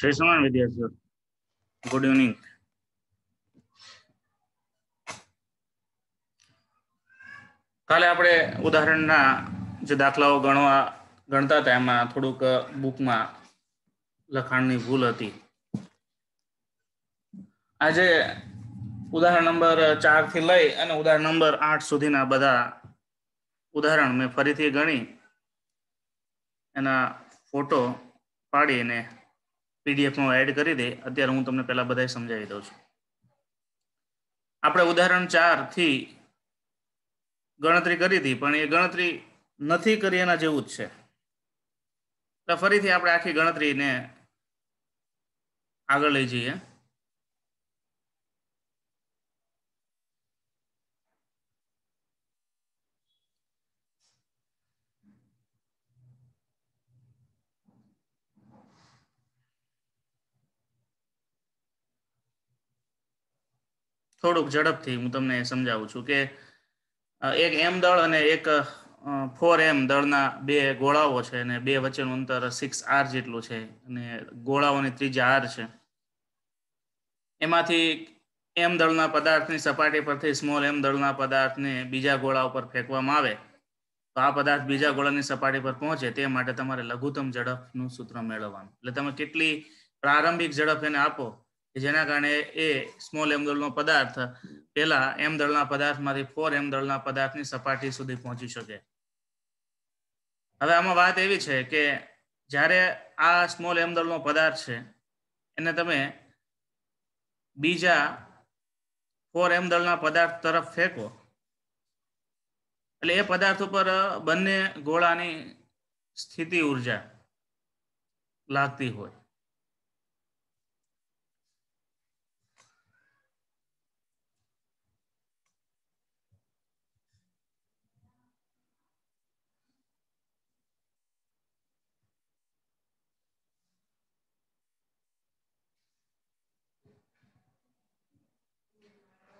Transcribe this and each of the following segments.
શ્રી વિદ્યાર્થીઓ good evening કાલે આપણે ઉદાહરણના જે દાખલાઓ ગણવા ગણતા હતા એમાં થોડુંક બુકમાં લખાણની ભૂલ હતી આજે ઉદાહરણ નંબર ચાર થી લઈ અને ઉદાહરણ નંબર આઠ સુધીના બધા ઉદાહરણ મેં ફરીથી ગણી એના ફોટો પાડીને પીડીએફમાં એડ કરી દે અત્યારે હું તમને પહેલાં બધાય સમજાવી દઉં છું આપણે ઉદાહરણ ચાર થી ગણતરી કરી હતી પણ એ ગણતરી નથી કરી એના જેવું જ છે એટલે ફરીથી આપણે આખી ગણતરીને આગળ લઈ જઈએ થોડુંક ઝડપથી હું તમને સમજાવું છું કે એક એમ દળ અને એક ફોર એમ દળના બે ગોળાઓ છે અને બે વચ્ચેનું અંતર સિક્સ આર જેટલું છે અને ગોળાઓની ત્રીજા આર છે એમાંથી એમ દળના પદાર્થની સપાટી પરથી સ્મોલ એમ દળના પદાર્થને બીજા ગોળા ઉપર ફેંકવામાં આવે તો આ પદાર્થ બીજા ગોળાની સપાટી પર પહોંચે તે માટે તમારે લઘુત્તમ ઝડપનું સૂત્ર મેળવવાનું એટલે તમે કેટલી પ્રારંભિક ઝડપ એને આપો જેના કારણે એ સ્મોલ એમ દળનો પદાર્થ પહેલા એમ દળના પદાર્થમાંથી ફોર એમ દળના પદાર્થની સપાટી સુધી પહોંચી શકે હવે આમાં વાત એવી છે કે જ્યારે આ સ્મોલ એમ દળનો પદાર્થ છે એને તમે બીજા ફોર એમ દળના પદાર્થ તરફ ફેંકો એટલે એ પદાર્થ ઉપર બંને ગોળાની સ્થિતિ ઉર્જા લાગતી હોય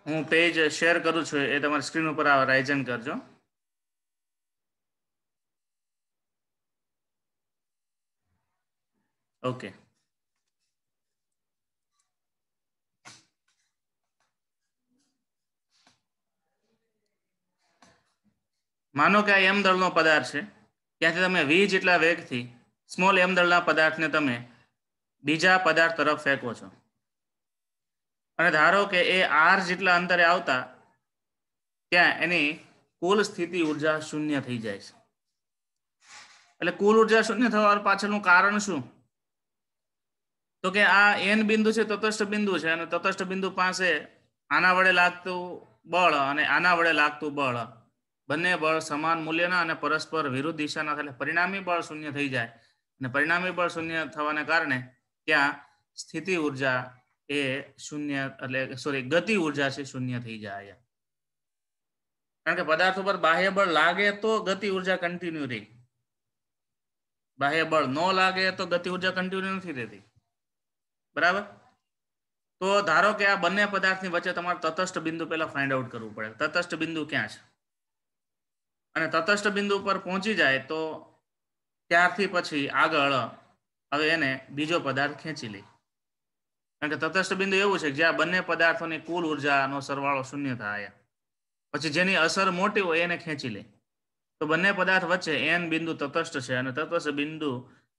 હું પેજ શેર કરું છું એ તમારી સ્ક્રીન ઉપર રાઇઝન કરજો ઓકે માનો કે આ એમ દળનો પદાર્થ છે ત્યાંથી તમે વી જેટલા વેગથી સ્મોલ એમ દળના પદાર્થને તમે બીજા પદાર્થ તરફ ફેંકો છો અને ધારો કે એ આર જેટલા અંતરે આવતા ત્યાં એની કુલ સ્થિતિ ઉર્જા શૂન્ય થઈ જાય છે એટલે કુલ ઉર્જા શૂન્ય થવા પાછળનું કારણ શું તો કે આ એન બિંદુ છે તટસ્થ બિંદુ છે અને તટસ્થ બિંદુ પાસે આના વડે લાગતું બળ અને આના વડે લાગતું બળ બંને બળ સમાન મૂલ્યના અને પરસ્પર વિરુદ્ધ દિશાના એટલે પરિણામી બળ શૂન્ય થઈ જાય અને પરિણામી બળ શૂન્ય થવાને કારણે ત્યાં સ્થિતિ ઉર્જા એ શૂન્ય એટલે સોરી ગતિ ઉર્જા છે શૂન્ય થઈ જાય કારણ કે પદાર્થ ઉપર બાહ્ય બળ લાગે તો ગતિ ઉર્જા કન્ટિન્યુ રહી બાહ્ય બળ ન લાગે તો ગતિ ઉર્જા કન્ટિન્યુ નથી રહેતી બરાબર તો ધારો કે આ બંને પદાર્થની વચ્ચે તમારે તટસ્થ બિંદુ પહેલા ફાઇન્ડ આઉટ કરવું પડે તટસ્થ બિંદુ ક્યાં છે અને તટસ્થ બિંદુ પર પહોંચી જાય તો ત્યારથી પછી આગળ હવે એને બીજો પદાર્થ ખેંચી લે કારણ કે તટસ્થ બિંદુ એવું છે કે જ્યાં બંને પદાર્થોની કુલ ઉર્જાનો સરવાળો શૂન્ય થાય પછી જેની અસર મોટી હોય એને ખેંચી લે તો બંને પદાર્થ વચ્ચે એન બિંદુ તટસ્થ છે અને તટસ્થ બિંદુ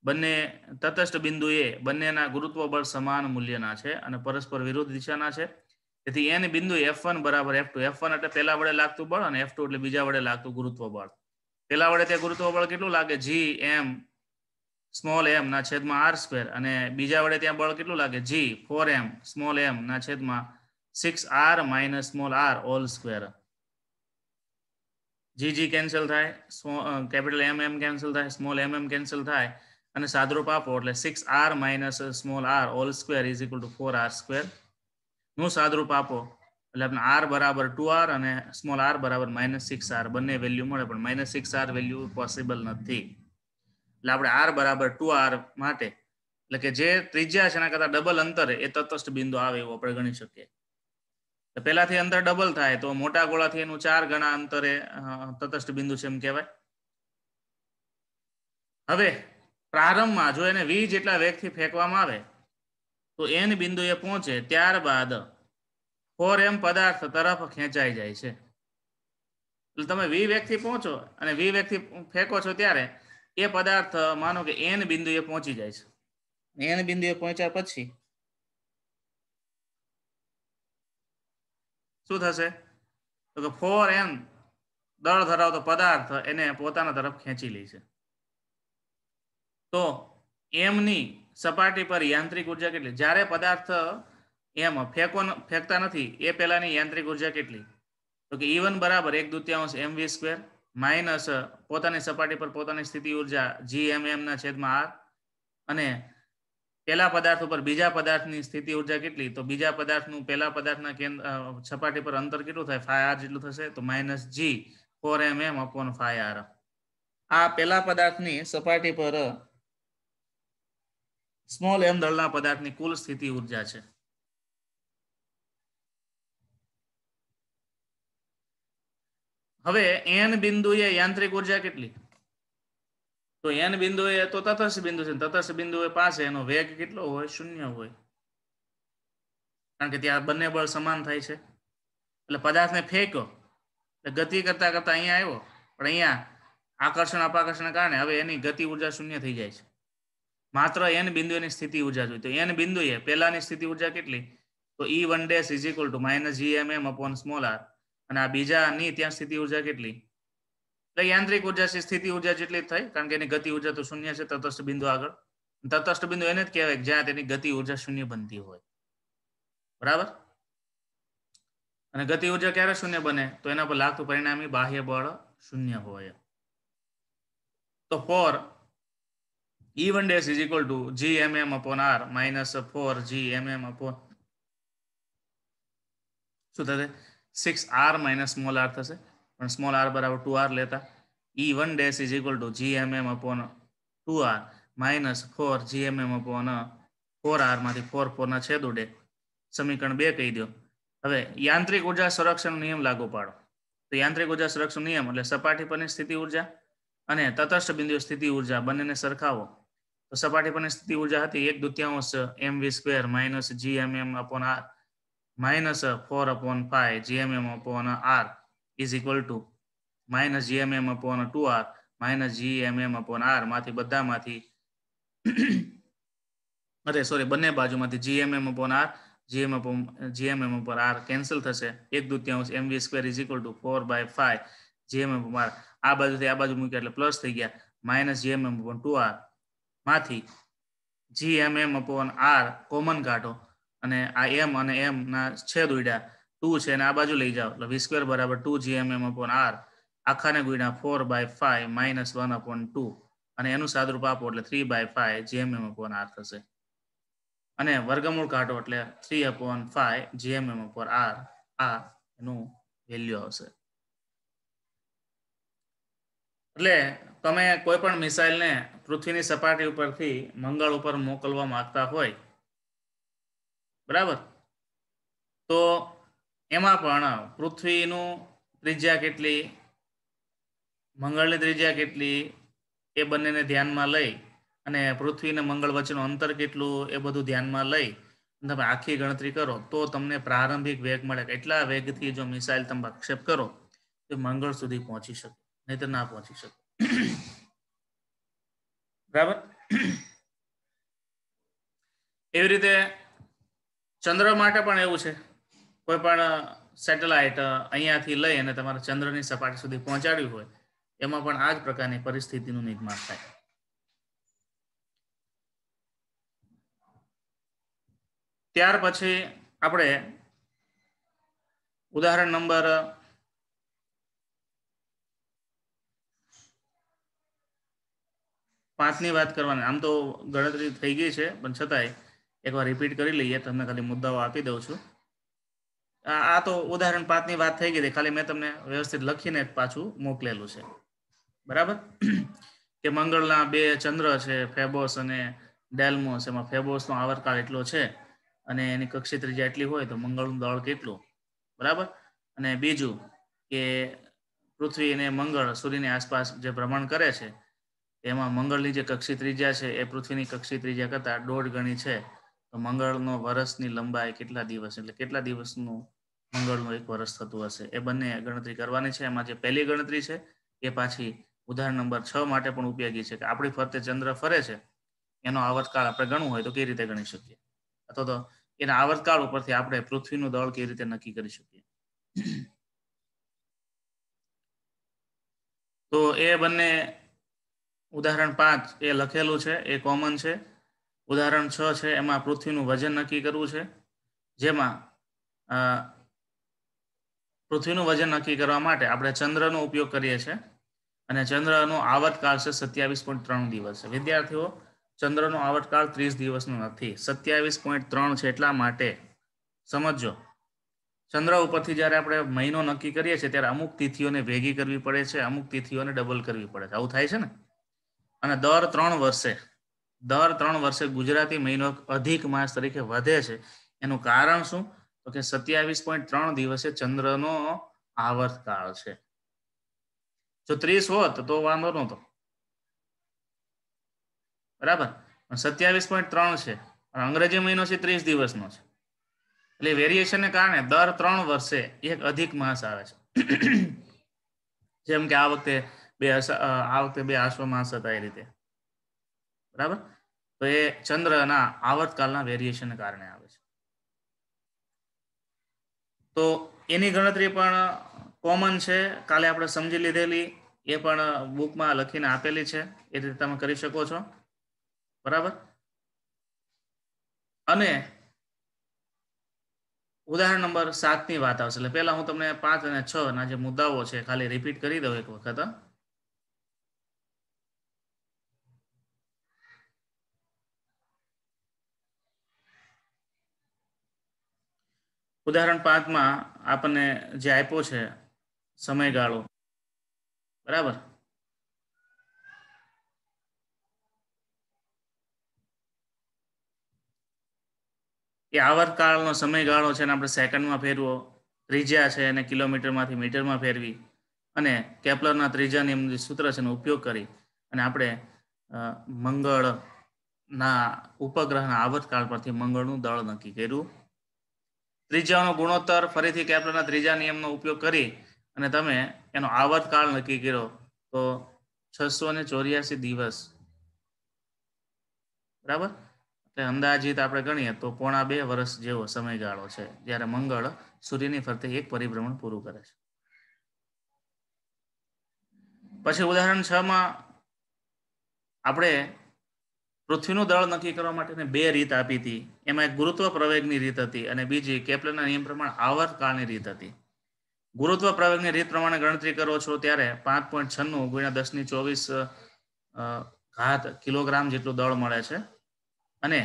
બંને તટસ્થ બિંદુ એ બંનેના ગુરુત્વ બળ સમાન મૂલ્યના છે અને પરસ્પર વિરુદ્ધ દિશાના છે તેથી એન બિંદુ એફ વન બરાબર એફ ટુ એફ વન એટલે પહેલા વડે લાગતું બળ અને એફ ટુ એટલે બીજા વડે લાગતું ગુરુત્વ બળ પહેલા વડે તે ગુરુત્વ બળ કેટલું લાગે જી એમ સ્મોલ એમ ના છેદમાં આર સ્ક્વેર અને બીજા વડે ત્યાં બળ કેટલું લાગે જી ફોર એમ સ્મોલ એમ ના છેદમાં six R minus small R all square G G cancel થાય કેપિટલ એમ એમ કેન્સલ થાય સ્મોલ એમ એમ કેન્સલ થાય અને સાદરૂપ આપો એટલે six R minus small R all square is equal to four R square નું સાદરૂપ આપો એટલે આપણે આર બરાબર ટુ આર અને સ્મોલ આર બરાબર માઇનસ સિક્સ આર બંને વેલ્યુ મળે પણ minus six R value possible નથી એટલે આપણે આર બરાબર ટુ આર માટે એટલે કે જે ત્રિજ્યા છે એના કરતા ડબલ અંતરે એ તટસ્થ બિંદુ આવે એવું આપણે ગણી શકીએ પેલાથી અંતર ડબલ થાય તો મોટા ગોળાથી એનું ચાર ગણા અંતરે તટસ્થ બિંદુ છે એમ કહેવાય હવે પ્રારંભમાં જો એને વી જેટલા વેગથી ફેંકવામાં આવે તો એન બિંદુ એ પહોંચે ત્યારબાદ ફોર એમ પદાર્થ તરફ ખેંચાઈ જાય છે એટલે તમે વી વેગથી પહોંચો અને વી વેગથી ફેંકો છો ત્યારે એ પદાર્થ માનો કે એન બિંદુએ પહોંચી જાય છે એન બિંદુએ પહોંચ્યા પછી શું થશે તો કે ફોર એન દળ ધરાવતો પદાર્થ એને પોતાના તરફ ખેંચી લે છે તો એમની સપાટી પર યાંત્રિક ઉર્જા કેટલી જ્યારે પદાર્થ એમ ફેંકો ફેંકતા નથી એ પહેલાની યાંત્રિક ઉર્જા કેટલી તો કે ઈ e બરાબર એક દુત્યાંશ એમ વી સ્ક્વેર માઇનસ પોતાની સપાટી પર પોતાની સ્થિતિ ઉર્જા જી એમ એમ ના છેદમાં આર અને પહેલા પદાર્થ ઉપર બીજા પદાર્થની સ્થિતિ ઉર્જા કેટલી તો બીજા પદાર્થનું પહેલા પદાર્થના કેન્દ્ર સપાટી પર અંતર કેટલું થાય ફાઈ આર જેટલું થશે તો minus G four M M upon five R આ પહેલા પદાર્થની સપાટી પર સ્મોલ એમ દળના પદાર્થની કુલ સ્થિતિ ઉર્જા છે હવે એન બિંદુએ યાંત્રિક ઉર્જા કેટલી તો એન બિંદુએ તો તટસ્થ બિંદુ છે તટસ્થ બિંદુએ પાસે એનો વેગ કેટલો હોય શૂન્ય હોય કારણ કે ત્યાં બંને બળ સમાન થાય છે એટલે પદાર્થને ફેંક્યો એટલે ગતિ કરતા કરતા અહીંયા આવ્યો પણ અહીંયા આકર્ષણ અપાકર્ષણ કારણે હવે એની ગતિ ઉર્જા શૂન્ય થઈ જાય છે માત્ર એન બિંદુની સ્થિતિ ઉર્જા જોઈએ તો એન બિંદુએ પહેલાની સ્થિતિ ઉર્જા કેટલી તો E one dash is equal to minus M upon small R અને આ બીજાની ત્યાં સ્થિતિ ઉર્જા કેટલી એટલે યાંત્રિક ઉર્જા છે સ્થિતિ ઉર્જા જેટલી થાય કારણ કે એની ગતિ ઉર્જા તો શૂન્ય છે તટસ્થ બિંદુ આગળ તટસ્થ બિંદુ એને જ કહેવાય જ્યાં તેની ગતિ ઉર્જા શૂન્ય બનતી હોય બરાબર અને ગતિ ઉર્જા ક્યારે શૂન્ય બને તો એના પર લાગતું પરિણામી બાહ્ય બળ શૂન્ય હોય તો four E one E one dash is equal to M mm upon R minus 4 M M upon શું થશે six R minus small R થશે પણ સ્મોલ આર બરાબર ટુ આર લેતા E one dash is equal to G M upon two R minus four G M upon four R માંથી four ફોરના છેદ ઉડે સમીકરણ બે કહી દો હવે યાંત્રિક ઉર્જા સંરક્ષણ નિયમ લાગુ પાડો તો યાંત્રિક ઉર્જા સંરક્ષણ નિયમ એટલે સપાટી પરની સ્થિતિ ઉર્જા અને તટસ્થ બિંદુ સ્થિતિ ઉર્જા બંનેને સરખાવો તો સપાટી પરની સ્થિતિ ઉર્જા હતી એક દુત્યાંશ M V square minus G M M upon R minus 4 upon 5 gmm upon r is equal to minus gmm upon 2r minus gmm upon r માંથી બધામાંથી અરે સોરી બંને બાજુમાંથી gmm upon r gm upon gmm upon r cancel થશે એક દૂત્યાંશ mv square is equal to 4 by 5 gmm upon r આ બાજુથી આ બાજુ મૂક્યા એટલે પ્લસ થઈ ગયા minus gmm upon 2r માંથી gmm upon r કોમન કાઢો અને આ એમ અને એમ ના છેદ ઉડ્યા ટુ છે અને આ બાજુ લઈ જાઓ એટલે વી સ્ક્વેર બરાબર ટુ જીએમએમ અપોન આર આખાને ગુણ્યા four by five minus one upon two અને એનું સાદરૂપ આપો એટલે three by five GMM upon R થશે અને વર્ગમૂળ કાઢો એટલે three upon five GMM upon R આ એનું વેલ્યુ આવશે એટલે તમે કોઈ પણ મિસાઇલને પૃથ્વીની સપાટી ઉપરથી મંગળ ઉપર મોકલવા માંગતા હોય બરાબર તો એમાં પણ પૃથ્વીનું ત્રિજ્યા કેટલી મંગળની ત્રિજ્યા કેટલી એ બંનેને ધ્યાનમાં લઈ અને પૃથ્વી અને મંગળ વચ્ચેનું અંતર કેટલું એ બધું ધ્યાનમાં લઈ તમે આખી ગણતરી કરો તો તમને પ્રારંભિક વેગ મળે એટલા વેગથી જો મિસાઇલ તમે આક્ષેપ કરો તો મંગળ સુધી પહોંચી શકે નહીં તો ના પહોંચી શકે બરાબર એવી રીતે ચંદ્ર માટે પણ એવું છે કોઈ પણ સેટેલાઇટ અહીંયાથી લઈ અને તમારે ચંદ્રની સપાટી સુધી પહોંચાડ્યું હોય એમાં પણ આ જ પ્રકારની પરિસ્થિતિનું નિર્માણ થાય ત્યાર પછી આપણે ઉદાહરણ નંબર પાંચની વાત કરવાની આમ તો ગણતરી થઈ ગઈ છે પણ છતાંય એકવાર રિપીટ કરી લઈએ તમને ખાલી મુદ્દાઓ આપી દઉં છું આ તો ઉદાહરણ પાંચની વાત થઈ ગઈ હતી ખાલી મેં તમને વ્યવસ્થિત લખીને પાછું મોકલેલું છે બરાબર કે મંગળના બે ચંદ્ર છે ફેબોસ અને ડેલ્મોસ એમાં ફેબોસનો આવરકાળ એટલો છે અને એની કક્ષી ત્રિજ્યા એટલી હોય તો મંગળનું દળ કેટલું બરાબર અને બીજું કે પૃથ્વી અને મંગળ સૂર્યની આસપાસ જે ભ્રમણ કરે છે એમાં મંગળની જે કક્ષી ત્રિજ્યા છે એ પૃથ્વીની કક્ષી ત્રિજ્યા કરતા દોઢ ગણી છે મંગળનો વર્ષની લંબાઈ કેટલા દિવસ એટલે કેટલા દિવસનું મંગળનું એક વર્ષ થતું હશે એ બંને ગણતરી કરવાની છે એમાં જે પહેલી ગણતરી છે એ પાછી ઉદાહરણ નંબર છ માટે પણ ઉપયોગી છે કે આપણી ફરતે ચંદ્ર ફરે છે એનો આવર્તકાળ આપણે ગણવું હોય તો કઈ રીતે ગણી શકીએ અથવા તો એના આવર્તકાળ ઉપરથી આપણે પૃથ્વીનું દળ કેવી રીતે નક્કી કરી શકીએ તો એ બંને ઉદાહરણ પાંચ એ લખેલું છે એ કોમન છે ઉદાહરણ છ છે એમાં પૃથ્વીનું વજન નક્કી કરવું છે જેમાં પૃથ્વીનું વજન નક્કી કરવા માટે આપણે ચંદ્રનો ઉપયોગ કરીએ છીએ અને ચંદ્રનો આવતકાળ છે સત્યાવીસ પોઈન્ટ ત્રણ દિવસ છે વિદ્યાર્થીઓ ચંદ્રનો આવતકાળ ત્રીસ દિવસનો નથી સત્યાવીસ પોઈન્ટ ત્રણ છે એટલા માટે સમજો ચંદ્ર ઉપરથી જ્યારે આપણે મહિનો નક્કી કરીએ છીએ ત્યારે અમુક તિથિઓને ભેગી કરવી પડે છે અમુક તિથિઓને ડબલ કરવી પડે છે આવું થાય છે ને અને દર ત્રણ વર્ષે દર ત્રણ વર્ષે ગુજરાતી મહિનો અધિક માસ તરીકે વધે છે એનું કારણ શું તો કે સત્યાવીસ પોઈન્ટ ત્રણ દિવસે ચંદ્રનો આવર્ત કાળ છે જો ત્રીસ હોત તો વાંધો નતો બરાબર સત્યાવીસ પોઈન્ટ ત્રણ છે અંગ્રેજી મહિનો છે ત્રીસ દિવસનો છે એટલે વેરિએશનને કારણે દર ત્રણ વર્ષે એક અધિક માસ આવે છે જેમ કે આ વખતે બે આ વખતે બે આશ્વ માસ હતા એ રીતે બરાબર તો એ ચંદ્રના આવર્તકાલના વેરિએશનને કારણે આવે છે તો એની ગણતરી પણ કોમન છે કાલે આપણે સમજી લીધેલી એ પણ બુકમાં લખીને આપેલી છે એ રીતે તમે કરી શકો છો બરાબર અને ઉદાહરણ નંબર સાતની વાત આવશે એટલે પહેલા હું તમને પાંચ અને છ ના જે મુદ્દાઓ છે ખાલી રિપીટ કરી દઉં એક વખત ઉદાહરણ પાંચમાં આપણને જે આપ્યો છે સમયગાળો બરાબર એ આવર્તકાળનો સમયગાળો છે એને આપણે સેકન્ડમાં ફેરવો ત્રીજા છે એને કિલોમીટરમાંથી મીટરમાં ફેરવી અને કેપ્લરના ત્રીજા નિયમ જે સૂત્ર છે એનો ઉપયોગ કરી અને આપણે મંગળના ઉપગ્રહના આવર્તકાળ પરથી મંગળનું દળ નક્કી કર્યું ત્રીજાનો ગુણોત્તર ફરીથી કેપ્લરના ત્રીજા નિયમનો ઉપયોગ કરી અને તમે એનો કાળ નક્કી કર્યો તો છસો ને ચોર્યાસી દિવસ બરાબર એટલે અંદાજિત આપણે ગણીએ તો પોણા બે વર્ષ જેવો સમયગાળો છે જ્યારે મંગળ સૂર્યની ફરતે એક પરિભ્રમણ પૂરું કરે છે પછી ઉદાહરણ છ માં આપણે પૃથ્વીનું દળ નક્કી કરવા માટે બે રીત આપી હતી એમાં એક ગુરુત્વ પ્રવેગની રીત હતી અને બીજી કેપ્લરના નિયમ પ્રમાણે આવર્તકાળની રીત હતી ગુરુત્વ પ્રવેગની રીત પ્રમાણે ગણતરી કરો છો ત્યારે પાંચ પોઈન્ટ છન્નું ગુણ્યા દસની ચોવીસ ઘાત કિલોગ્રામ જેટલું દળ મળે છે અને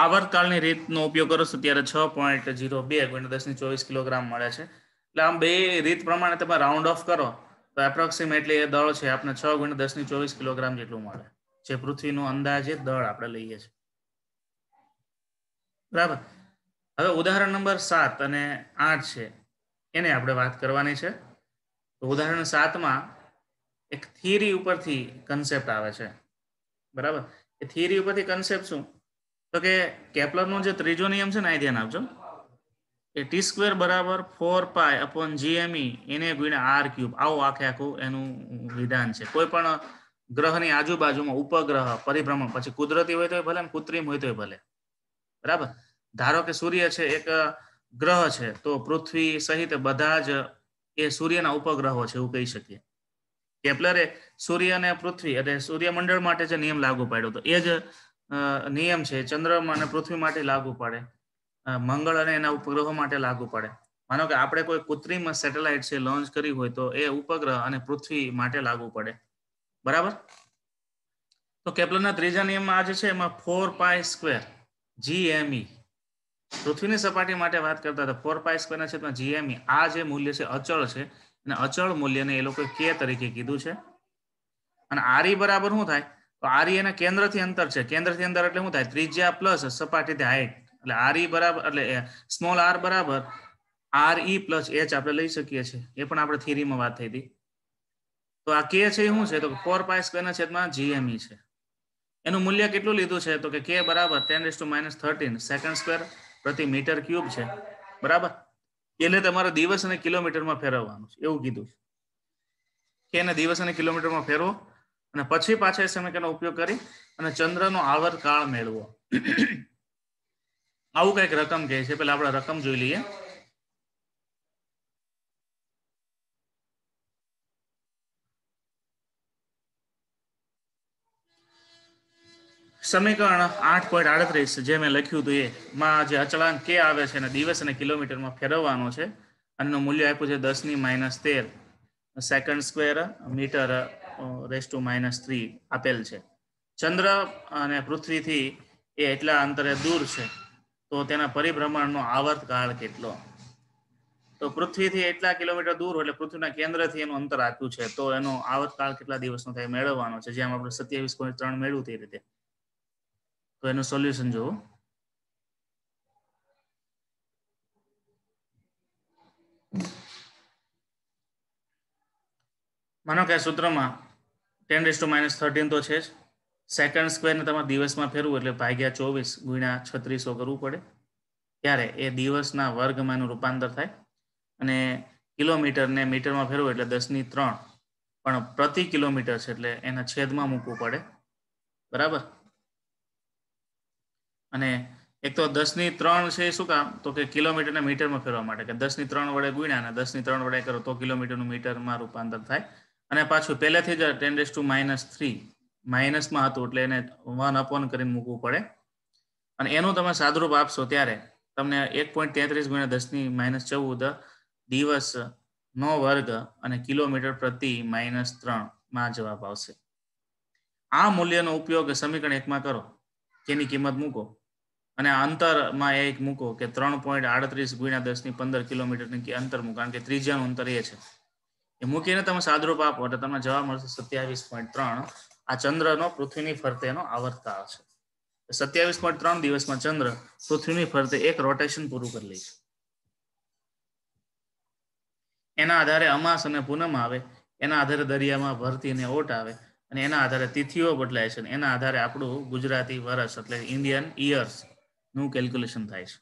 આવતકાળની રીતનો ઉપયોગ કરો છો ત્યારે છ પોઈન્ટ ઝીરો બે ગુણ્યા ની ચોવીસ કિલોગ્રામ મળે છે એટલે આમ બે રીત પ્રમાણે તમે રાઉન્ડ ઓફ કરો તો એપ્રોક્સિમેટલી એ દળ છે આપણે છ ગુણ્યા દસની ચોવીસ કિલોગ્રામ જેટલું મળે જે પૃથ્વીનું અંદાજે દળ આપણે લઈએ છીએ બરાબર હવે ઉદાહરણ નંબર સાત અને આઠ છે એને આપણે વાત કરવાની છે તો ઉદાહરણ સાતમાં એક થિયરી ઉપરથી કન્સેપ્ટ આવે છે બરાબર એ થિયરી ઉપરથી કન્સેપ્ટ શું તો કે કેપ્લર નો જે ત્રીજો નિયમ છે ને અહીં ધ્યાન આપજો એ ટી સ્ક્વેર બરાબર ફોર પાય અપોન જીએમઈ એને ગુણ્યા આર ક્યુબ આવું આખે આખું એનું વિધાન છે કોઈ પણ ગ્રહની આજુબાજુમાં ઉપગ્રહ પરિભ્રમણ પછી કુદરતી હોય તો ભલે કૃત્રિમ હોય તો ભલે બરાબર ધારો કે સૂર્ય છે એક ગ્રહ છે તો પૃથ્વી સહિત બધા જ એ સૂર્યના ઉપગ્રહો છે એવું કહી શકીએ કેપ્લરે સૂર્ય અને પૃથ્વી એટલે સૂર્યમંડળ માટે જે નિયમ લાગુ પાડ્યો તો એ જ નિયમ છે ચંદ્ર અને પૃથ્વી માટે લાગુ પડે મંગળ અને એના ઉપગ્રહો માટે લાગુ પડે માનો કે આપણે કોઈ કૃત્રિમ સેટેલાઇટ છે લોન્ચ કરી હોય તો એ ઉપગ્રહ અને પૃથ્વી માટે લાગુ પડે બરાબર તો કેપ્લનના ત્રીજા નિયમમાં આજે છે એમાં ફોર પાય સ્ક્વેર જીએમઈ પૃથ્વીની સપાટી માટે વાત કરતા હતા ફોર પાય સ્ક્વેરના છેદમાં જીએમઈ e. આ જે મૂલ્ય છે અચળ છે અને અચળ મૂલ્યને એ લોકોએ કે તરીકે કીધું છે અને આરી બરાબર શું થાય તો આરી એના કેન્દ્રથી અંતર છે કેન્દ્રથી અંદર એટલે શું થાય ત્રિજ્યા પ્લસ સપાટીથી હાઈટ એટલે આર બરાબર એટલે સ્મોલ આર બરાબર આરઈ ઈ પ્લસ એચ આપણે લઈ શકીએ છીએ એ પણ આપણે થિરીમાં વાત થઈ હતી તો આ કે છે એ શું છે તો ફોર પાય સ્ક્વેરના છેદમાં જીએમઈ e છે એનું મૂલ્ય કેટલું લીધું છે તો કે કે બરાબર ten raise to minus thirteen second square પ્રતિ મીટર ક્યુબ છે બરાબર એટલે તમારે દિવસ અને કિલોમીટરમાં ફેરવવાનું છે એવું કીધું છે કે એને દિવસ અને કિલોમીટરમાં ફેરવો અને પછી પાછા એ સમીકરણનો ઉપયોગ કરી અને ચંદ્રનો કાળ મેળવો આવું કઈક રકમ કહે છે પેલા આપણે રકમ જોઈ લઈએ સમીકરણ આઠ પોઈન્ટ આડત્રીસ જે મેં લખ્યું હતું એમાં માં જે અચળાંક કે આવે છે અને દિવસ અને કિલોમીટરમાં ફેરવવાનો છે અને મૂલ્ય આપ્યું છે દસની માઇનસ તેર second square metre raise to minus three આપેલ છે ચંદ્ર અને પૃથ્વીથી એ એટલા અંતરે દૂર છે તો તેના પરિભ્રમણનો આવર્તકાળ કેટલો તો પૃથ્વીથી એટલા કિલોમીટર દૂર એટલે પૃથ્વીના કેન્દ્રથી એનું અંતર આપ્યું છે તો એનો આવર્તકાળ કેટલા દિવસનો થાય મેળવવાનો છે જેમ આપણે સત્યાવીસ પોઈન્ટ ત્રણ મેળવ્યું તે રીતે તો એનું સોલ્યુશન જોવું માનો કે સૂત્રમાં ten raise to minus thirteen તો છે જ સેકન્ડ સ્ક્વેરને તમારે દિવસમાં ફેરવું એટલે ભાગ્યા ચોવીસ ગુણ્યા છત્રીસો કરવું પડે ત્યારે એ દિવસના વર્ગમાં એનું રૂપાંતર થાય અને કિલોમીટરને મીટરમાં ફેરવું એટલે દસની ત્રણ પણ પ્રતિ કિલોમીટર છે એટલે એના છેદમાં મૂકવું પડે બરાબર અને એક તો દસની ત્રણ છે શું કામ તો કે કિલોમીટરને મીટરમાં ફેરવા માટે કે દસની ત્રણ વડે ગુણ્યા અને દસની ત્રણ વડે કરો તો કિલોમીટરનું મીટરમાં રૂપાંતર થાય અને પાછું પહેલેથી જ ten raise to minus three માઇનસમાં હતું એટલે એને વન અપોન કરીને મૂકવું પડે અને એનું તમે સાદરૂપ આપશો ત્યારે તમને એક પોઈન્ટ તેત્રીસ ગુણ્યા દસની માઇનસ ચૌદ દિવસ નો વર્ગ અને કિલોમીટર પ્રતિ માઇનસ ત્રણમાં જવાબ આવશે આ મૂલ્યનો ઉપયોગ સમીકરણ એકમાં કરો જેની કિંમત મૂકો અને અંતરમાં એક મૂકો કે ત્રણ પોઈન્ટ આડત્રીસ ગુણ્યા દસની પંદર કિલોમીટરની અંતર મૂકો કારણ કે ત્રીજાનું અંતર એ છે એ મૂકીને તમે સાદરૂપ આપો એટલે તમને જવાબ મળશે સત્યાવીસ પોઈન્ટ ત્રણ આ ચંદ્રનો પૃથ્વીની ફરતે એનો આવર્તા આવશે સત્યાવીસ પોઈન્ટ ત્રણ દિવસમાં ચંદ્ર પૃથ્વીની ફરતે એક રોટેશન પૂરું કરી લે છે એના આધારે અમાસ અને પૂનમ આવે એના આધારે દરિયામાં ભરતી અને ઓટ આવે અને એના આધારે તિથિઓ બદલાય છે એના આધારે આપણું ગુજરાતી વર્ષ એટલે ઇન્ડિયન ઇયર્સ નું કેલ્ક્યુલેશન થાય છે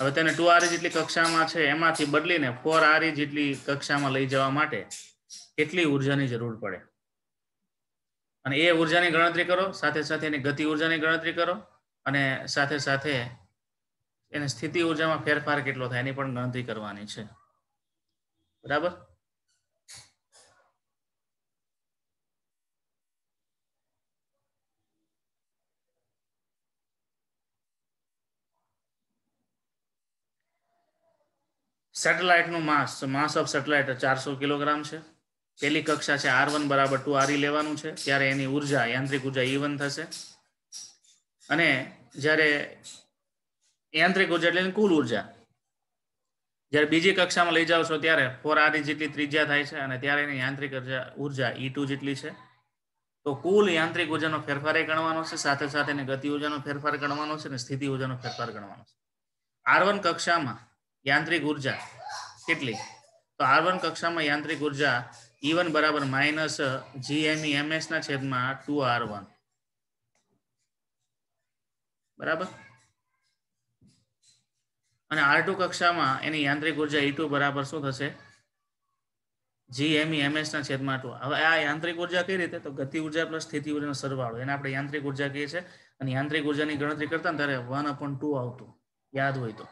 હવે તેને ટુ આર e જેટલી કક્ષામાં છે એમાંથી બદલીને ફોર આર e જેટલી કક્ષામાં લઈ જવા માટે કેટલી ઉર્જાની જરૂર પડે અને એ ઉર્જાની ગણતરી કરો સાથે સાથે એની ગતિ ઉર્જાની ગણતરી કરો અને સાથે સાથે એને સ્થિતિ ઉર્જામાં ફેરફાર કેટલો થાય એની પણ ગણતરી કરવાની છે બરાબર સેટેલાઇટનું માસ માસ ઓફ સેટેલાઇટ ચારસો કિલોગ્રામ છે પહેલી કક્ષા છે આર વન બરાબર ટુ આરી લેવાનું છે ત્યારે એની ઉર્જા યાંત્રિક ઉર્જા ઈ થશે અને જ્યારે યાંત્રિક ઉર્જા એટલે કુલ ઉર્જા જ્યારે બીજી કક્ષામાં લઈ જાઓ છો ત્યારે ફોર આરી જેટલી ત્રિજ્યા થાય છે અને ત્યારે એની યાંત્રિક ઉર્જા ઉર્જા ઈ ટુ જેટલી છે તો કુલ યાંત્રિક ઉર્જાનો ફેરફાર એ ગણવાનો છે સાથે સાથે ગતિ ઉર્જાનો ફેરફાર ગણવાનો છે અને સ્થિતિ ઉર્જાનો ફેરફાર ગણવાનો છે આર વન કક્ષામાં યાંત્રિક ઉર્જા કેટલી તો આર વન કક્ષામાં યાંત્રિક ઉર્જા ઈ e વન બરાબર માઇનસ જીએમઈ એમએસ ના છેદમાં ટુ આર વન બરાબર અને આર ટુ કક્ષામાં એની યાંત્રિક ઉર્જા ઈ e ટુ બરાબર શું થશે જી એમ એમ એસ ના છેદમાં ટુ હવે આ યાંત્રિક ઉર્જા કઈ રીતે તો ગતિ ઉર્જા પ્લસ સ્થિતિ ઉર્જાનો સરવાળો એને આપણે યાંત્રિક ઉર્જા કહીએ છીએ અને યાંત્રિક ઉર્જાની ગણતરી કરતા ત્યારે વન અપોન ટુ આવતું યાદ હોય તો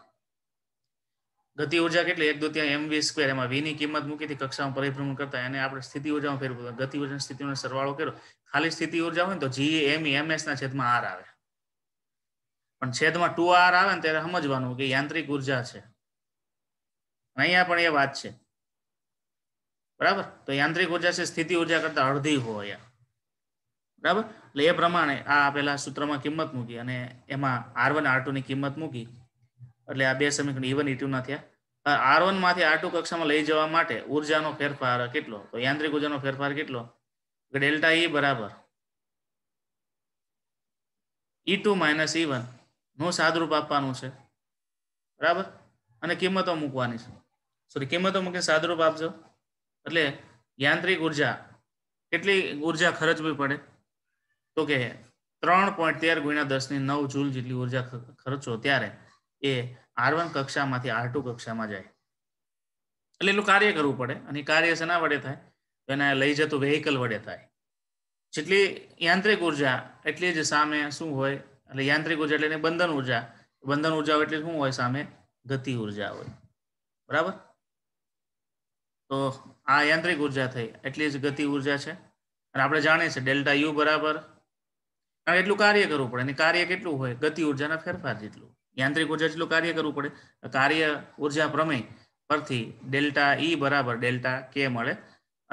ગતિ ઉર્જા કેટલી એક દુત્યા એમ વી સ્ક્વેર એમાં વીની કિંમત મૂકી હતી કક્ષામાં પરિભ્રમણ કરતા એને આપણે સ્થિતિ ઉર્જામાં ફેરવું ગતિ ઉર્જા સ્થિતિનો સરવાળો કર્યો ખાલી સ્થિતિ ઉર્જા હોય ને તો જી એમ એમ એસ ના છેદમાં આર આવે પણ છેદમાં ટુ આર આવે ને ત્યારે સમજવાનું કે યાંત્રિક ઉર્જા છે અહીંયા પણ એ વાત છે બરાબર તો યાંત્રિક ઉર્જા છે સ્થિતિ ઉર્જા કરતા અડધી હોય બરાબર એટલે એ પ્રમાણે આ પેલા સૂત્રમાં કિંમત મૂકી અને એમાં આર વન આર ની કિંમત મૂકી એટલે આ બે સમીકરણ ઇવન ઇટીવના થયા આર વન માંથી આર ટુ કક્ષામાં લઈ જવા માટે ઉર્જાનો ફેરફાર કેટલો તો યાંત્રિક ઉર્જાનો ફેરફાર કેટલો ડેલ્ટા ઈ e બરાબર E two minus E one નું સાદરૂપ આપવાનું છે બરાબર અને કિંમતો મૂકવાની છે સોરી કિંમતો મૂકીને સાદરૂપ આપજો એટલે યાંત્રિક ઉર્જા કેટલી ઉર્જા ખર્ચવી પડે તો કે ત્રણ પોઈન્ટ તેર ગુણ્યા દસની નવ જૂલ જેટલી ઉર્જા ખર્ચો ત્યારે એ આર વન કક્ષામાંથી આર ટુ કક્ષામાં જાય એટલે એટલું કાર્ય કરવું પડે અને કાર્ય શેના વડે થાય તો એને લઈ જતું વેહિકલ વડે થાય જેટલી યાંત્રિક ઉર્જા એટલી જ સામે શું હોય એટલે યાંત્રિક ઉર્જા એટલે બંધન ઉર્જા બંધન ઉર્જા એટલે શું હોય સામે ગતિ ઉર્જા હોય બરાબર તો આ યાંત્રિક ઉર્જા થઈ એટલી જ ગતિ ઉર્જા છે અને આપણે જાણીએ છીએ ડેલ્ટા યુ બરાબર કારણ એટલું કાર્ય કરવું પડે અને કાર્ય કેટલું હોય ગતિ ઉર્જાના ફેરફાર જેટલું યાંત્રિક ઉર્જા જેટલું કાર્ય કરવું પડે કાર્ય ઉર્જા પ્રમેય પરથી ડેલ્ટા ઈ e બરાબર ડેલ્ટા કે મળે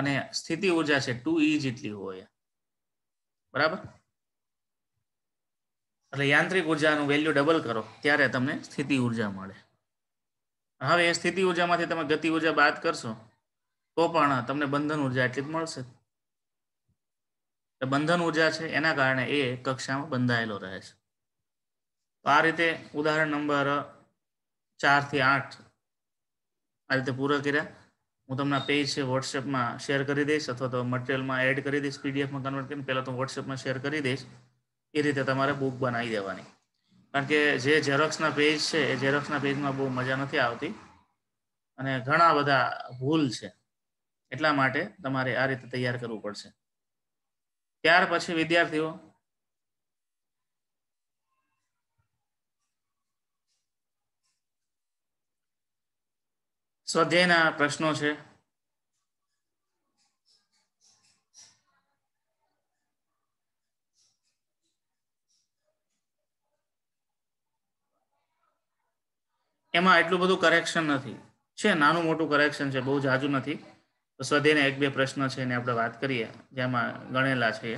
અને સ્થિતિ ઉર્જા છે ટુ ઈ e જેટલી હોય બરાબર એટલે યાંત્રિક ઉર્જાનું વેલ્યુ ડબલ કરો ત્યારે તમને સ્થિતિ ઉર્જા મળે હવે એ સ્થિતિ ઉર્જામાંથી તમે ગતિ ઉર્જા બાદ કરશો તો પણ તમને બંધન ઉર્જા એટલી જ મળશે બંધન ઉર્જા છે એના કારણે એ કક્ષામાં બંધાયેલો રહે છે આ રીતે ઉદાહરણ નંબર ચારથી આઠ આ રીતે પૂરા કર્યા હું તમને પેજ છે વોટ્સએપમાં શેર કરી દઈશ અથવા તો મટીરિયલમાં એડ કરી દઈશ પીડીએફમાં કન્વર્ટ કરીને પહેલાં તો વોટ્સએપમાં શેર કરી દઈશ એ રીતે તમારે બુક બનાવી દેવાની કારણ કે જે ઝેરોક્સના પેજ છે એ ઝેરોક્સના પેજમાં બહુ મજા નથી આવતી અને ઘણા બધા ભૂલ છે એટલા માટે તમારે આ રીતે તૈયાર કરવું પડશે ત્યાર પછી વિદ્યાર્થીઓ સ્વાધ્યાયના પ્રશ્નો છે એમાં એટલું બધું કરેક્શન નથી છે નાનું મોટું કરેક્શન છે બહુ જાજુ નથી તો સ્વાધ્યાયના એક બે પ્રશ્ન છે એને આપણે વાત કરીએ જેમાં ગણેલા છે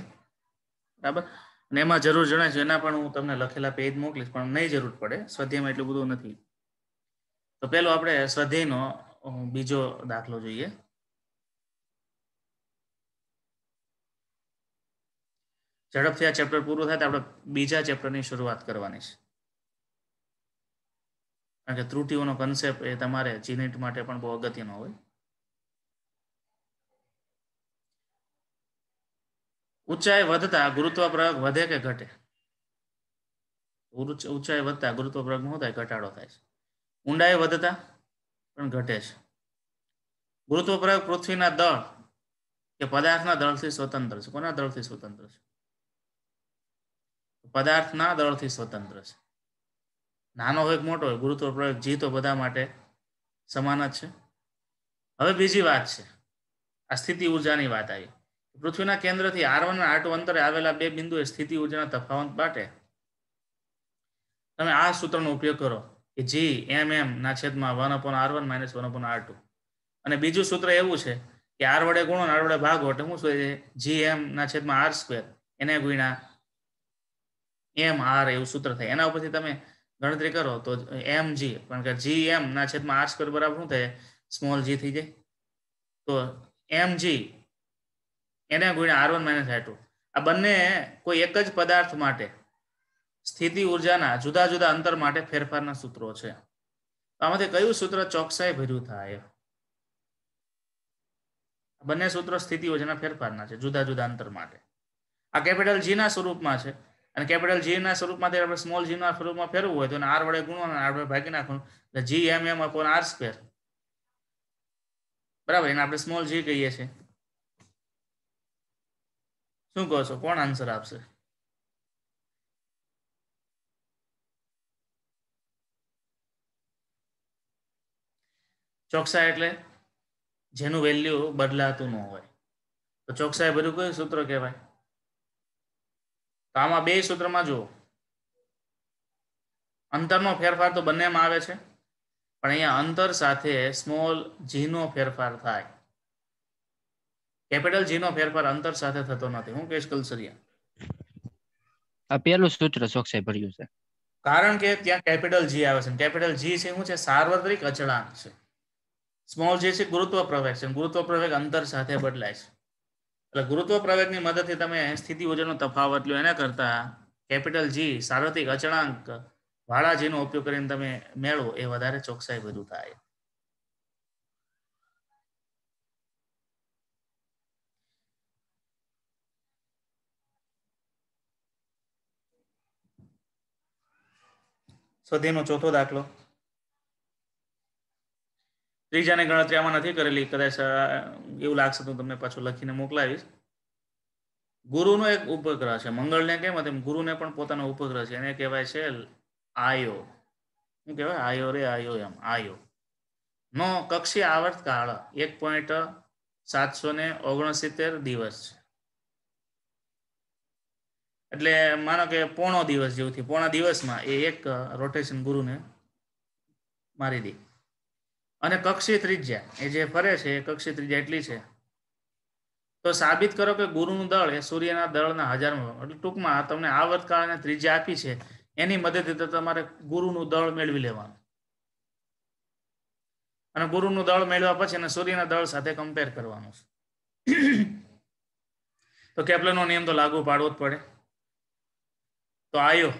બરાબર અને એમાં જરૂર જણાય છે એના પણ હું તમને લખેલા પેજ મોકલીશ પણ નહીં જરૂર પડે સ્વાધ્યાયમાં એટલું બધું નથી તો પેલો આપણે સ્વાધ્યાયનો બીજો દાખલો જોઈએ ઝડપથી આ ચેપ્ટર પૂરું થાય તો આપણે બીજા ચેપ્ટરની શરૂઆત કરવાની છે કારણ કે ત્રુટીઓનો કન્સેપ્ટ એ તમારે જીનેટ માટે પણ બહુ અગત્યનો હોય ઊંચાઈ વધતા ગુરુત્વ વધે કે ઘટે ઊંચાઈ વધતા ગુરુત્વ પ્રયોગમાં શું થાય ઘટાડો થાય છે ઊંડાઈ વધતા પણ ઘટે છે ગુરુત્વ પ્રયોગ પૃથ્વીના દળ કે પદાર્થના દળથી સ્વતંત્ર છે કોના દળથી સ્વતંત્ર છે પદાર્થના દળથી સ્વતંત્ર છે નાનો હોય મોટો હોય ગુરુત્વ પ્રયોગ જી બધા માટે સમાન જ છે હવે બીજી વાત છે આ સ્થિતિ ઉર્જાની વાત આવી પૃથ્વીના કેન્દ્રથી આર વન અને આર ટુ અંતરે આવેલા બે બિંદુએ સ્થિતિ ઉર્જાના તફાવત માટે તમે આ સૂત્રનો ઉપયોગ કરો કે જી એમ એમ ના છેદમાં one upon R one minus one upon R two અને બીજું સૂત્ર એવું છે કે આર વડે ગુણો આર વડે ભાગો એટલે શું છે જી એમ ના છેદમાં આર સ્ક્વેર એને ગુણ્યા એમ આર એવું સૂત્ર થાય એના ઉપરથી તમે ગણતરી કરો તો એમ જી કારણ કે જી એમ ના છેદમાં આર સ્ક્વેર બરાબર શું થાય સ્મોલ જી થઈ જાય તો એમ જી એને ગુણ્યા આર વન માઇનસ આ બંને કોઈ એક જ પદાર્થ માટે સ્થિતિ ઉર્જાના જુદા જુદા અંતર માટે ફેરફારના સૂત્રો છે આમાંથી કયું સૂત્ર ચોકસાઈ ભર્યું થાય બંને સૂત્રો સ્થિતિ ઉર્જાના ફેરફારના છે જુદા જુદા અંતર માટે આ કેપિટલ જી ના સ્વરૂપમાં છે અને કેપિટલ જી ના સ્વરૂપમાંથી આપણે સ્મોલ જી ના સ્વરૂપમાં ફેરવું હોય તો આર વડે ગુણો અને આર વડે ભાગી નાખવાનું એટલે G M M upon R square બરાબર એને આપણે સ્મોલ જી કહીએ છીએ શું કહો છો કોણ આન્સર આપશે ચોકસાઈ એટલે જેનું વેલ્યુ બદલાતું ન હોય તો ચોકસાઈ બધું કયું સૂત્ર કહેવાય તો આમાં બે સૂત્રમાં જુઓ અંતરનો ફેરફાર તો બંનેમાં આવે છે પણ અહીંયા અંતર સાથે સ્મોલ જીનો ફેરફાર થાય કેપિટલ જીનો ફેરફાર અંતર સાથે થતો નથી હું કેશ કલસરિયા આ પહેલું સૂત્ર ચોકસાઈ ભર્યું છે કારણ કે ત્યાં કેપિટલ જી આવે છે કેપિટલ જી છે શું છે સાર્વત્રિક અચળાંક છે સ્મોલ જે છે ગુરુત્વ પ્રવેગ છે ગુરુત્વ પ્રવેગ અંતર સાથે બદલાય છે એટલે ગુરુત્વ પ્રવેગની મદદથી તમે સ્થિતિ વજનનો તફાવત લો એના કરતા કેપિટલ જી સાર્વત્રિક અચળાંક વાળા જેનો ઉપયોગ કરીને તમે મેળવો એ વધારે ચોકસાઈ વધુ થાય સુધીનો ચોથો દાખલો ત્રીજાની ગણતરી આમાં નથી કરેલી કદાચ એવું લાગશે તો તમને પાછું લખીને મોકલાવીશ ગુરુનો એક ઉપગ્રહ છે મંગળને કેમ તેમ ગુરુને પણ પોતાનો ઉપગ્રહ છે એને કહેવાય છે આયો શું કહેવાય આયો રે આયો એમ આયો નો કક્ષી આવર્ત કાળ એક પોઈન્ટ સાતસો ને ઓગણસિત્તેર દિવસ છે એટલે માનો કે પોણો દિવસ જેવું થયું પોણા દિવસમાં એ એક રોટેશન ગુરુને મારી દી અને કક્ષી ત્રિજ્યા એ જે ફરે છે એ કક્ષી ત્રિજ્યા એટલી છે તો સાબિત કરો કે ગુરુનું દળ એ સૂર્યના દળના હજારમાં એટલે ટૂંકમાં તમને આવર્તકાળને ત્રિજ્યા આપી છે એની મદદથી તમારે ગુરુનું દળ મેળવી લેવાનું અને ગુરુનું દળ મેળવ્યા પછી અને સૂર્યના દળ સાથે કમ્પેર કરવાનું છે તો કેપ્લરનો નિયમ તો લાગુ પાડવો જ પડે તો આવ્યો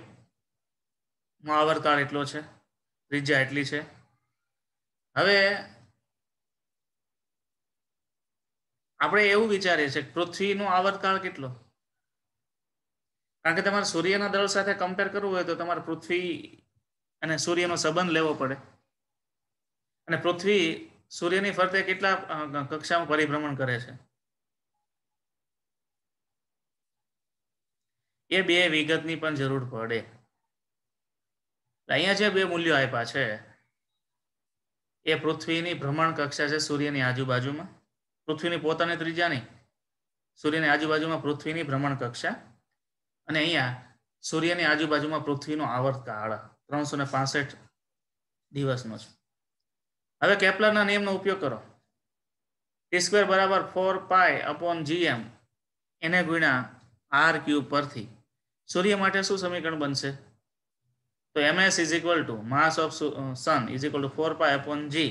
નો એટલો છે ત્રિજ્યા એટલી છે હવે આપણે એવું વિચારીએ છીએ પૃથ્વીનું આવર્તકાળ કેટલો કારણ કે તમારે સૂર્યના દળ સાથે કમ્પેર કરવું હોય તો તમારે પૃથ્વી અને સૂર્યનો સંબંધ લેવો પડે અને પૃથ્વી સૂર્યની ફરતે કેટલા કક્ષામાં પરિભ્રમણ કરે છે એ બે વિગતની પણ જરૂર પડે અહીંયા જે બે મૂલ્યો આપ્યા છે એ પૃથ્વીની ભ્રમણ કક્ષા છે સૂર્યની આજુબાજુમાં પૃથ્વીની પોતાની ત્રિજ્યા નહીં સૂર્યની આજુબાજુમાં પૃથ્વીની ભ્રમણ કક્ષા અને અહીંયા સૂર્યની આજુબાજુમાં પૃથ્વીનો આવર્તકાળ ત્રણસો ને પાસઠ દિવસનો છે હવે કેપ્લરના નિયમનો ઉપયોગ કરો ટી સ્ક્વેર બરાબર ફોર પાય અપોન જીએમ એને ગુણ્યા આર ક્યુબ પરથી સૂર્ય માટે શું સમીકરણ બનશે તો M S is equal to mass of sun is equal to four pi upon G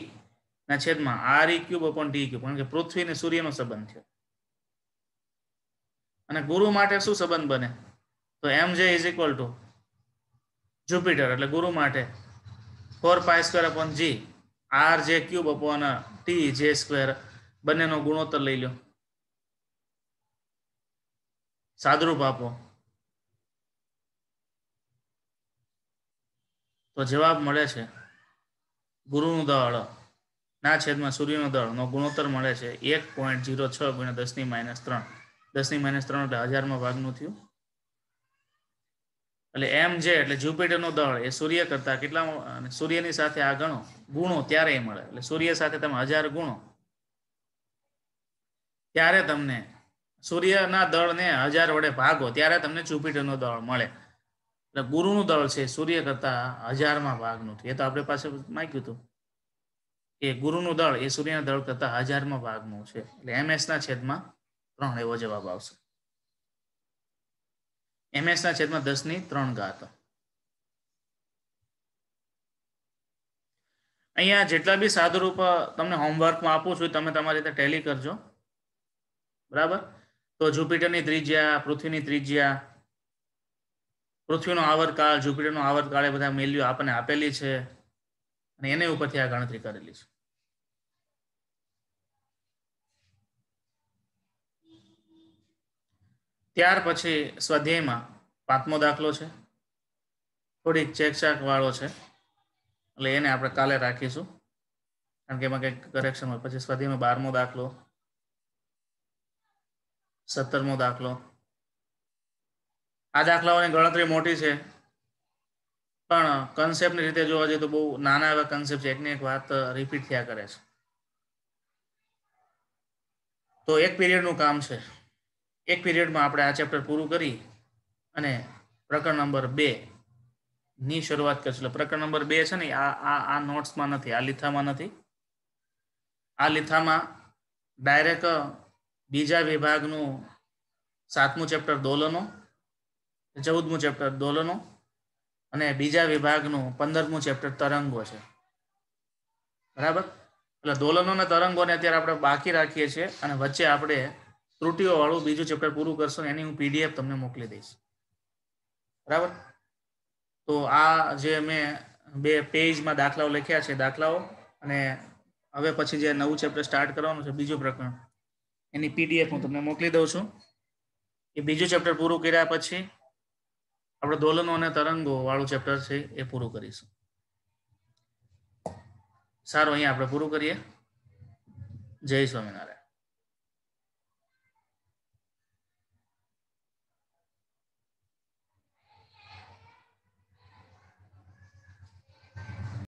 ના છેદમાં R E cube upon D cube કારણ કે પૃથ્વી અને સૂર્યનો સંબંધ છે અને ગુરુ માટે શું સંબંધ બને તો એમ જે ઇઝ ઇક્વલ ટુ જુપિટર એટલે ગુરુ માટે four pi square upon G R J cube upon T J square બંનેનો ગુણોત્તર લઈ લો સાદરૂપ આપો તો જવાબ મળે છે ગુરુનું દળ ના છેદમાં સૂર્યનો દળ નો ગુણોત્તર મળે છે એક પોઈન્ટ જીરો છ ગુણ્યા ની માઇનસ ત્રણ દસની માઇનસ ત્રણ એટલે હજારમાં ભાગનું થયું એટલે એમ જે એટલે જુપિટરનો દળ એ સૂર્ય કરતા કેટલા સૂર્યની સાથે આ ગણો ગુણો ત્યારે એ મળે એટલે સૂર્ય સાથે તમે હજાર ગુણો ત્યારે તમને સૂર્યના દળને હજાર વડે ભાગો ત્યારે તમને જુપિટરનો દળ મળે એટલે ગુરુનું દળ છે સૂર્ય કરતા હજારમાં ભાગનું એ તો આપણે પાસે માગ્યું હતું કે ગુરુનું દળ એ સૂર્યના દળ કરતા હજારમાં ભાગનું છે એટલે એમએસ ના છેદમાં ત્રણ એવો જવાબ આવશે એમએસ ના છેદમાં દસ ની ત્રણ ઘાત અહીંયા જેટલા બી સાદુરૂપ તમને હોમવર્કમાં આપું છું તમે તમારી રીતે ટેલી કરજો બરાબર તો જુપિટરની ત્રિજ્યા પૃથ્વીની ત્રિજ્યા પૃથ્વીનો આવરકાળ જુપિટરનો આવરકાળ એ બધા મેલ્યો આપણને આપેલી છે અને એને ઉપરથી આ ગણતરી કરેલી છે ત્યાર પછી સ્વાધ્યાયમાં પાંચમો દાખલો છે થોડીક ચેકચાક વાળો છે એટલે એને આપણે કાલે રાખીશું કારણ કે એમાં કંઈક કરેક્શન હોય પછી સ્વાધ્યાયમાં બારમો દાખલો સત્તરમો દાખલો આ દાખલાઓની ગણતરી મોટી છે પણ કન્સેપ્ટની રીતે જોવા જઈએ તો બહુ નાના એવા કન્સેપ્ટ છે એકને એક વાત રિપીટ થયા કરે છે તો એક પીરિયડનું કામ છે એક પીરિયડમાં આપણે આ ચેપ્ટર પૂરું કરી અને પ્રકરણ નંબર બે ની શરૂઆત કરશું એટલે પ્રકરણ નંબર બે છે ને આ આ આ નોટ્સમાં નથી આ લીથામાં નથી આ લીથામાં ડાયરેક્ટ બીજા વિભાગનું સાતમું ચેપ્ટર દોલનો ચૌદમું ચેપ્ટર દોલનો અને બીજા વિભાગનું પંદરમું ચેપ્ટર તરંગો છે બરાબર એટલે દોલનો અને તરંગોને અત્યારે આપણે બાકી રાખીએ છીએ અને વચ્ચે આપણે ત્રુટીઓવાળું બીજું ચેપ્ટર પૂરું કરશું એની હું પીડીએફ તમને મોકલી દઈશ બરાબર તો આ જે મેં બે પેજમાં દાખલાઓ લખ્યા છે દાખલાઓ અને હવે પછી જે નવું ચેપ્ટર સ્ટાર્ટ કરવાનું છે બીજું પ્રકરણ એની પીડીએફ હું તમને મોકલી દઉં છું એ બીજું ચેપ્ટર પૂરું કર્યા પછી આપણે દોલનો અને તરંગો વાળું ચેપ્ટર છે એ પૂરું કરીશું સારું અહીંયા આપણે પૂરું કરીએ જય સ્વામિનારાયણ